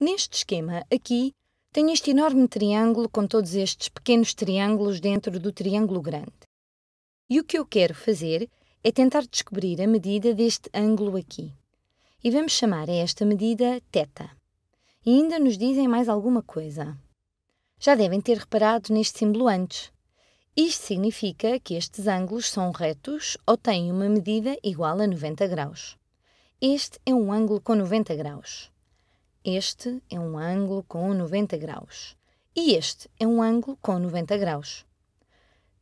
Neste esquema, aqui, tenho este enorme triângulo com todos estes pequenos triângulos dentro do triângulo grande. E o que eu quero fazer é tentar descobrir a medida deste ângulo aqui. E vamos chamar a esta medida θ. E ainda nos dizem mais alguma coisa. Já devem ter reparado neste símbolo antes. Isto significa que estes ângulos são retos ou têm uma medida igual a 90 graus. Este é um ângulo com 90 graus. Este é um ângulo com 90 graus. E este é um ângulo com 90 graus.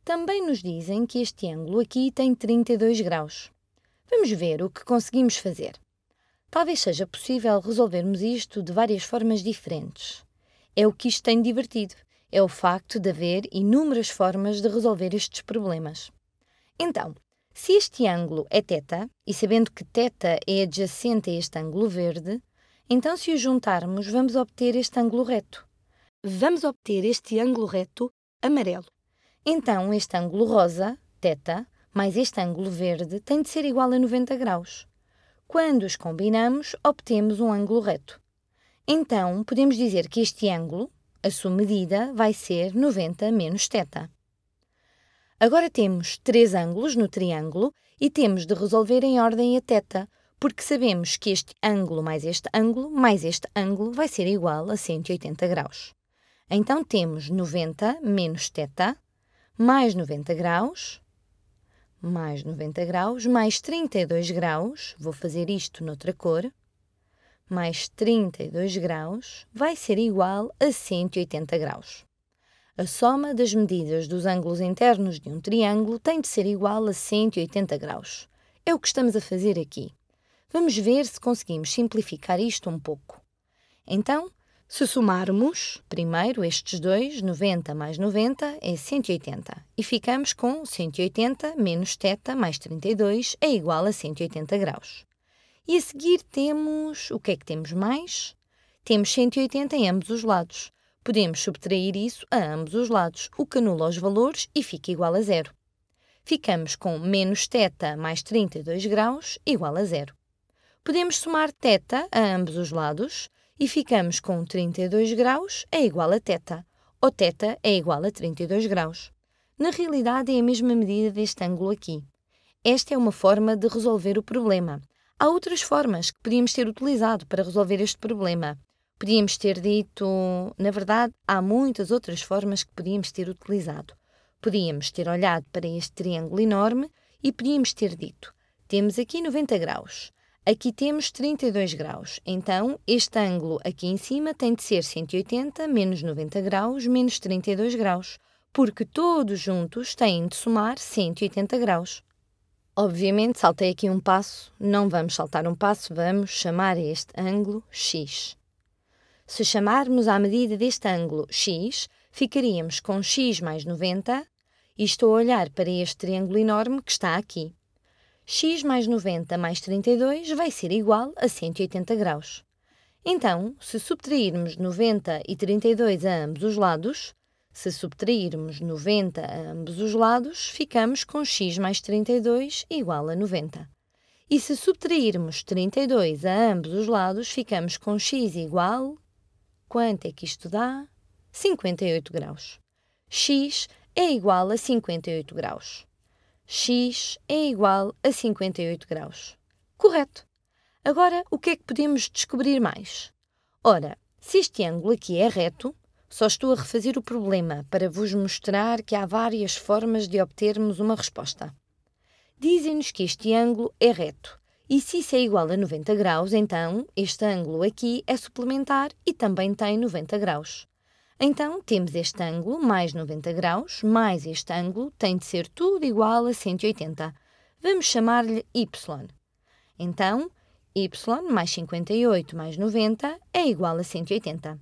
Também nos dizem que este ângulo aqui tem 32 graus. Vamos ver o que conseguimos fazer. Talvez seja possível resolvermos isto de várias formas diferentes. É o que isto tem divertido, é o facto de haver inúmeras formas de resolver estes problemas. Então, se este ângulo é θ, e sabendo que θ é adjacente a este ângulo verde, então, se os juntarmos, vamos obter este ângulo reto. Vamos obter este ângulo reto amarelo. Então, este ângulo rosa, θ, mais este ângulo verde, tem de ser igual a 90 graus. Quando os combinamos, obtemos um ângulo reto. Então, podemos dizer que este ângulo, a sua medida, vai ser 90 menos θ. Agora temos três ângulos no triângulo e temos de resolver em ordem a θ, porque sabemos que este ângulo mais este ângulo mais este ângulo vai ser igual a 180 graus. Então temos 90 menos θ mais 90 graus mais 90 graus mais 32 graus, vou fazer isto noutra cor, mais 32 graus vai ser igual a 180 graus. A soma das medidas dos ângulos internos de um triângulo tem de ser igual a 180 graus. É o que estamos a fazer aqui. Vamos ver se conseguimos simplificar isto um pouco. Então, se somarmos primeiro estes dois, 90 mais 90 é 180, e ficamos com 180 menos θ mais 32 é igual a 180 graus. E a seguir temos. o que é que temos mais? Temos 180 em ambos os lados. Podemos subtrair isso a ambos os lados, o que anula os valores e fica igual a zero. Ficamos com menos θ mais 32 graus igual a zero. Podemos somar θ a ambos os lados e ficamos com 32 graus é igual a θ, ou θ é igual a 32 graus. Na realidade, é a mesma medida deste ângulo aqui. Esta é uma forma de resolver o problema. Há outras formas que podíamos ter utilizado para resolver este problema. Podíamos ter dito. Na verdade, há muitas outras formas que podíamos ter utilizado. Podíamos ter olhado para este triângulo enorme e podíamos ter dito: temos aqui 90 graus. Aqui temos 32 graus, então este ângulo aqui em cima tem de ser 180 menos 90 graus menos 32 graus, porque todos juntos têm de somar 180 graus. Obviamente saltei aqui um passo, não vamos saltar um passo, vamos chamar este ângulo x. Se chamarmos à medida deste ângulo x, ficaríamos com x mais 90 e estou a olhar para este triângulo enorme que está aqui x mais 90 mais 32 vai ser igual a 180 graus. Então, se subtrairmos 90 e 32 a ambos os lados, se subtrairmos 90 a ambos os lados, ficamos com x mais 32 igual a 90. E se subtrairmos 32 a ambos os lados, ficamos com x igual... Quanto é que isto dá? 58 graus. x é igual a 58 graus x é igual a 58 graus. Correto. Agora, o que é que podemos descobrir mais? Ora, se este ângulo aqui é reto, só estou a refazer o problema para vos mostrar que há várias formas de obtermos uma resposta. Dizem-nos que este ângulo é reto. E se isso é igual a 90 graus, então este ângulo aqui é suplementar e também tem 90 graus. Então, temos este ângulo mais 90 graus, mais este ângulo, tem de ser tudo igual a 180. Vamos chamar-lhe y. Então, y mais 58 mais 90 é igual a 180.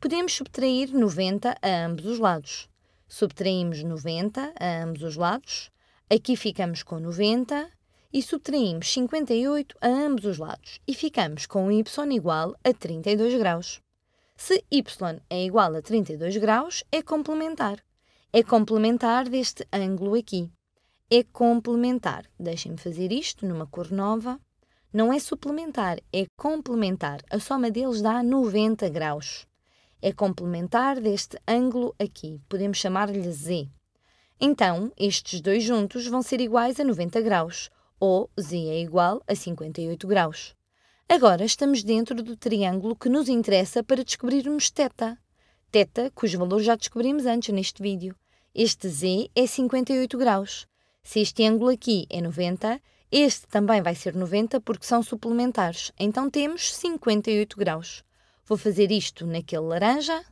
Podemos subtrair 90 a ambos os lados. Subtraímos 90 a ambos os lados. Aqui ficamos com 90 e subtraímos 58 a ambos os lados e ficamos com y igual a 32 graus. Se y é igual a 32 graus, é complementar. É complementar deste ângulo aqui. É complementar. Deixem-me fazer isto numa cor nova. Não é suplementar, é complementar. A soma deles dá 90 graus. É complementar deste ângulo aqui. Podemos chamar-lhe Z. Então, estes dois juntos vão ser iguais a 90 graus, ou Z é igual a 58 graus. Agora estamos dentro do triângulo que nos interessa para descobrirmos θ. Teta, cujo valor já descobrimos antes neste vídeo. Este Z é 58 graus. Se este ângulo aqui é 90, este também vai ser 90 porque são suplementares, então temos 58 graus. Vou fazer isto naquele laranja.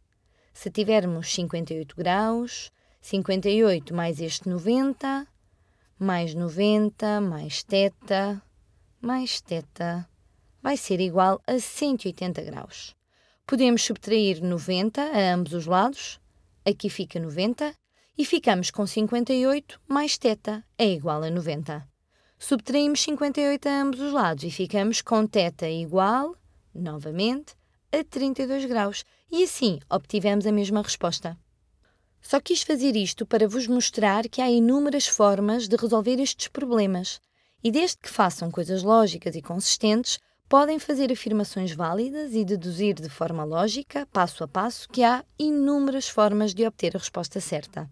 Se tivermos 58 graus, 58 mais este 90, mais 90, mais teta, mais teta vai ser igual a 180 graus. Podemos subtrair 90 a ambos os lados, aqui fica 90, e ficamos com 58 mais θ é igual a 90. Subtraímos 58 a ambos os lados e ficamos com θ igual, novamente, a 32 graus, e assim obtivemos a mesma resposta. Só quis fazer isto para vos mostrar que há inúmeras formas de resolver estes problemas, e desde que façam coisas lógicas e consistentes, podem fazer afirmações válidas e deduzir de forma lógica, passo a passo, que há inúmeras formas de obter a resposta certa.